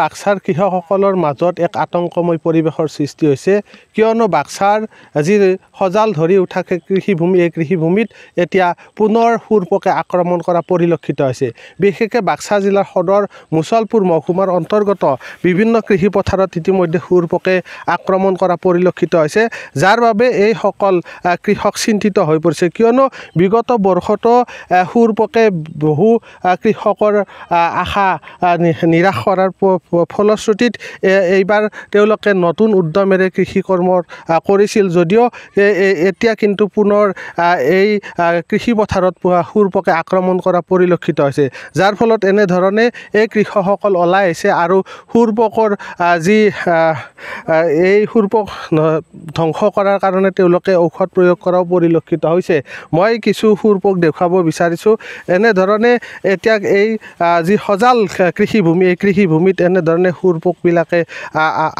বাক্সাৰ কৃষকসকলৰ মাজত এক আতংকময় পৰিৱেশৰ সৃষ্টি হৈছে কিয়নো বাক্সাৰ যি সজাল ধৰি উঠা সেই কৃষিভূমি এই কৃষিভূমিত এতিয়া পুনৰ সুৰ পকে আক্ৰমণ কৰা পৰিলক্ষিত হৈছে বিশেষকৈ বাক্সা জিলাৰ সদৰ মুছলপুৰ মহকুমাৰ অন্তৰ্গত বিভিন্ন কৃষি পথাৰত ইতিমধ্যে সুৰ পকে আক্ৰমণ কৰা পৰিলক্ষিত হৈছে যাৰ বাবে এইসকল কৃষক চিন্তিত হৈ পৰিছে কিয়নো বিগত বৰ্ষতো সুৰ পকে বহু কৃষকৰ আশা নিৰাশ কৰাৰ ফলশ্ৰুতিত এইবাৰ তেওঁলোকে নতুন উদ্যমেৰে কৃষি কৰ্ম কৰিছিল যদিও এতিয়া কিন্তু পুনৰ এই কৃষি কৃষিপথাৰত পোৱা পকে আক্ৰমণ কৰা পৰিলক্ষিত হৈছে যাৰ ফলত এনেধৰণে এই কৃষকসকল ওলাই আহিছে আৰু সুৰপকৰ যি এই সুৰপক ধ্বংস কৰাৰ কাৰণে তেওঁলোকে ঔষধ প্ৰয়োগ কৰাও পৰিলক্ষিত হৈছে মই কিছু সুৰপক দেখুৱাব বিচাৰিছোঁ এনেধৰণে এতিয়া এই যি সজাল কৃষিভূমি এই কৃষিভূমিত এনে বিভিন্ন ধৰণে সুৰপোকবিলাকে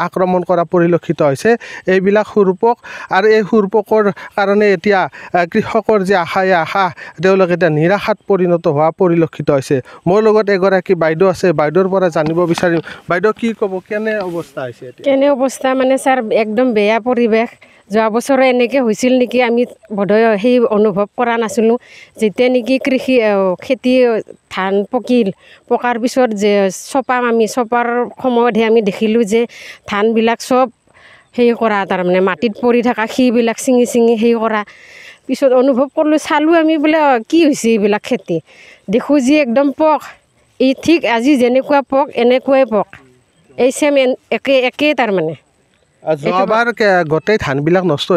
আক্ৰমণ কৰা পৰিলক্ষিত হৈছে এইবিলাক সুৰপোক আৰু এই সুৰ সুৰপোকৰ কাৰণে এতিয়া কৃষকৰ যে আশা এই আশা তেওঁলোকে এতিয়া নিৰাশাত পৰিণত হোৱা পৰিলক্ষিত হৈছে মোৰ লগত এগৰাকী বাইদেউ আছে বাইদেউৰ পৰা জানিব বিচাৰিম বাইদেউ কি ক'ব কেনে অৱস্থা হৈছে কেনে অৱস্থা মানে ছাৰ একদম বেয়া পৰিৱেশ যোৱা বছৰে এনেকৈ হৈছিল নেকি আমি বোধহয় সেই অনুভৱ কৰা নাছিলোঁ যেতিয়া নেকি কৃষি খেতি ধান পকিল পকাৰ পিছত যে চপাম আমি চপাৰ সময়তহে আমি দেখিলোঁ যে ধানবিলাক চব সেই কৰা তাৰমানে মাটিত পৰি থকা সিবিলাক ছিঙি ছিঙি সেই কৰা পিছত অনুভৱ কৰিলোঁ চালোঁ আমি বোলে কি হৈছে এইবিলাক খেতি দেখোঁ যি একদম পক এই ঠিক আজি যেনেকুৱা পক এনেকুৱাই পক এই চেম একে একেই তাৰমানে গোটেই ধানবিলাক নষ্ট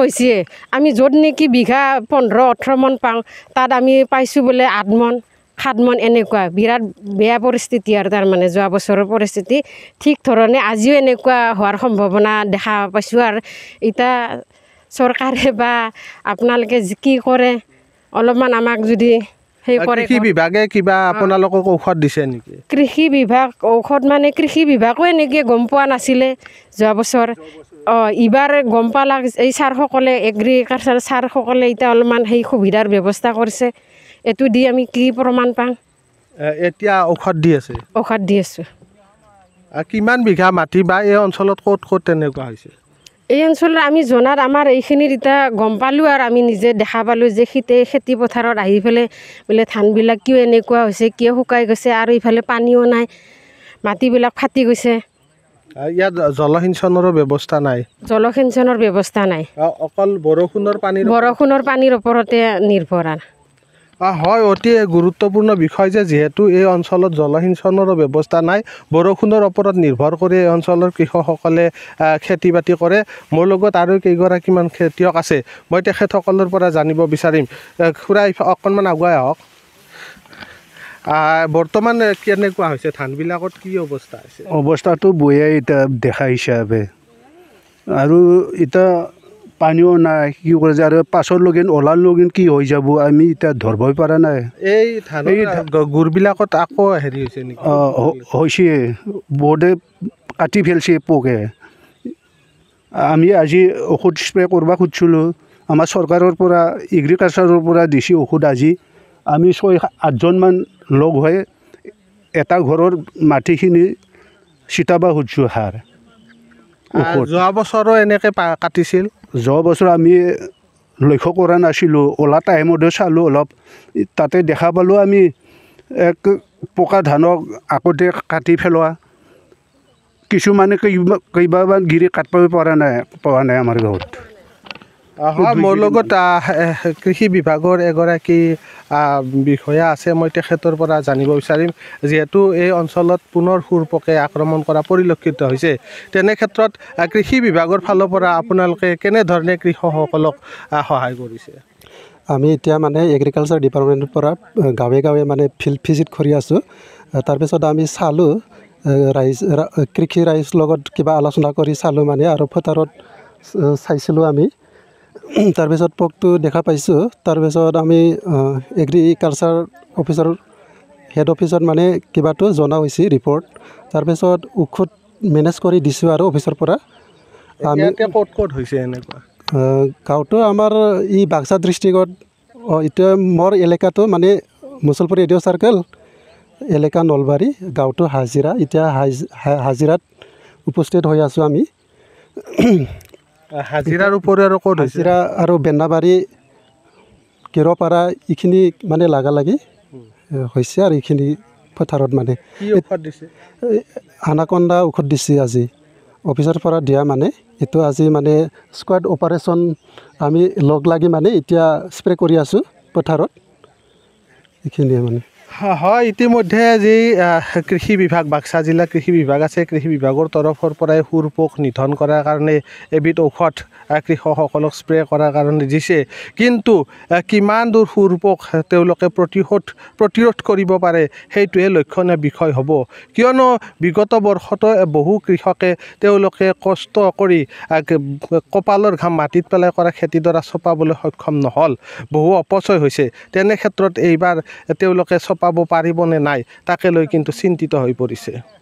হৈছে আমি য'ত নেকি বিঘা পোন্ধৰ ওঠৰ মন পাওঁ তাত আমি পাইছোঁ বোলে আঠ মন সাত মন এনেকুৱা বিৰাট বেয়া পৰিস্থিতি আৰু তাৰমানে যোৱা বছৰৰ পৰিস্থিতি ঠিক ধৰণে আজিও এনেকুৱা হোৱাৰ সম্ভাৱনা দেখা পাইছোঁ আৰু এতিয়া চৰকাৰে বা আপোনালোকে কি কৰে অলপমান আমাক যদি কৃষি বিভাগে কিবা আপোনালোকক ঔষধ দিছে নেকি কৃষি বিভাগ ঔষধ মানে কৃষি বিভাগো এনেকৈ গম পোৱা নাছিলে যোৱা বছৰ অঁ ইবাৰ গম পালাক এই ছাৰসকলে এগ্ৰিকালচাৰ ছাৰসকলে এতিয়া অলপমান সেই সুবিধাৰ ব্যৱস্থা কৰিছে এইটো দি আমি কি প্ৰমাণ পাম এতিয়া ঔষধ দি আছে ঔষধ দি আছোঁ কিমান বিঘা মাটি বা এই অঞ্চলত ক'ত ক'ত তেনেকুৱা হৈছে এই অঞ্চলৰ আমি জনাত আমাৰ এইখিনিৰ এতিয়া গম পালোঁ আৰু আমি নিজে দেখা পালোঁ যে খেতি পথাৰত আহি পেলাই বোলে ধানবিলাক কিয় এনেকুৱা হৈছে কিয় শুকাই গৈছে আৰু ইফালে পানীও নাই মাটিবিলাক ফাটি গৈছে ইয়াত জলসিঞ্চনৰো ব্যৱস্থা নাই জলসিঞ্চনৰ ব্যৱস্থা নাই অকল বৰষুণৰ পানী বৰষুণৰ পানীৰ ওপৰতে নিৰ্ভৰ আৰু হয় অতি গুৰুত্বপূৰ্ণ বিষয় যে যিহেতু এই অঞ্চলত জলসিঞ্চনৰ ব্যৱস্থা নাই বৰষুণৰ ওপৰত নিৰ্ভৰ কৰি এই অঞ্চলৰ কৃষকসকলে খেতি বাতি কৰে মোৰ লগত আৰু কেইগৰাকীমান খেতিয়ক আছে মই তেখেতসকলৰ পৰা জানিব বিচাৰিম খুৰা অকণমান আগুৱাই আহক বৰ্তমান কেনেকুৱা হৈছে ধানবিলাকত কি অৱস্থা হৈছে অৱস্থাটো বৈয়াই এতিয়া দেখা হিচাপে আৰু এতিয়া পানীও নাই কি কৰে আৰু পাছৰ লগিন ওলাৰ লগিন কি হৈ যাব আমি এতিয়া ধৰবই পৰা নাই এই এই গুৰবিলাকত আকৌ হেৰি হৈছে নেকি হৈছে বহুতে কাটি ফেলছে পোকে আমি আজি ঔষধ স্প্ৰে' কৰিব খুজিছিলোঁ আমাৰ চৰকাৰৰ পৰা এগ্ৰিকালচাৰৰ পৰা দিছে ঔষধ আজি আমি ছয় আঠজনমান লগ হৈ এটা ঘৰৰ মাটিখিনি চিটাব খুজিছোঁ সাৰ যোৱা বছৰো এনেকে কাটিছিল যোৱা বছৰ আমি লক্ষ্য কৰা নাছিলোঁ ওলা টাইমতে চালোঁ অলপ তাতে দেখা পালোঁ আমি এক পকা ধানক আগতে কাটি পেলোৱা কিছুমানে কেইবা কেইবাবাৰ গিৰি কাটিব পৰা নাই পৰা নাই আমাৰ গাঁৱত হয় মোৰ লগত কৃষি বিভাগৰ এগৰাকী বিষয়া আছে মই তেখেতৰ পৰা জানিব বিচাৰিম যিহেতু এই অঞ্চলত পুনৰ সুৰ পকে আক্ৰমণ কৰা পৰিলক্ষিত হৈছে তেনে ক্ষেত্ৰত কৃষি বিভাগৰ ফালৰ পৰা আপোনালোকে কেনেধৰণে কৃষকসকলক সহায় কৰিছে আমি এতিয়া মানে এগ্ৰিকালচাৰ ডিপাৰ্টমেণ্টৰ পৰা গাঁৱে গাঁৱে মানে ফিল্ড ভিজিট কৰি আছোঁ তাৰপিছত আমি চালোঁ ৰাইজ কৃষি ৰাইজ লগত কিবা আলোচনা কৰি চালোঁ মানে আৰু পথাৰত চাইছিলোঁ আমি তাৰপিছত পোকটো দেখা পাইছোঁ তাৰপিছত আমি এগ্ৰিকালচাৰ অফিচাৰ হেড অফিচত মানে কিবাটো জনা হৈছে ৰিপৰ্ট তাৰপিছত ঔষধ মেনেজ কৰি দিছোঁ আৰু অফিচৰ পৰা আমি ক'ত হৈছে এনেকুৱা আমাৰ ই বাক্সা ডিষ্ট্ৰিকত অঁ এতিয়া মোৰ এলেকাটো মানে মুছলপুৰ ৰেডিঅ' চাৰ্কেল এলেকা নলবাৰী গাঁৱটো হাজিৰা এতিয়া হাজিৰাত উপস্থিত হৈ আছোঁ আমি হাজিৰাৰ উপৰি আৰু ক'ত হাজিৰা আৰু বেনাবাৰী কেৰপাৰা এইখিনি মানে লগা লাগি হৈছে আৰু এইখিনি পথাৰত মানে আনাকণ্ডা ঔষধ দিছে আজি অফিচৰ পৰা দিয়া মানে এইটো আজি মানে স্কোৱাড অপাৰেশ্যন আমি লগ লাগি মানে এতিয়া স্প্ৰে কৰি আছোঁ পথাৰত এইখিনিয়ে মানে হয় ইতিমধ্যে যি কৃষি বিভাগ বাক্সা জিলা কৃষি বিভাগ আছে কৃষি বিভাগৰ তৰফৰ পৰাই সুৰ পোক নিধন কৰাৰ কাৰণে এবিধ ঔষধ কৃষকসকলক স্প্ৰে কৰাৰ কাৰণে দিছে কিন্তু কিমান দূৰ সুৰূপক তেওঁলোকে প্ৰতিশোধ প্ৰতিৰোধ কৰিব পাৰে সেইটোৱে লক্ষণীয় বিষয় হ'ব কিয়নো বিগত বৰ্ষতো বহু কৃষকে তেওঁলোকে কষ্ট কৰি কপালৰ ঘাম মাটিত পেলাই কৰা খেতিডৰা চপাবলৈ সক্ষম নহ'ল বহু অপচয় হৈছে তেনে ক্ষেত্ৰত এইবাৰ তেওঁলোকে চপাব পাৰিবনে নাই তাকে লৈ কিন্তু চিন্তিত হৈ পৰিছে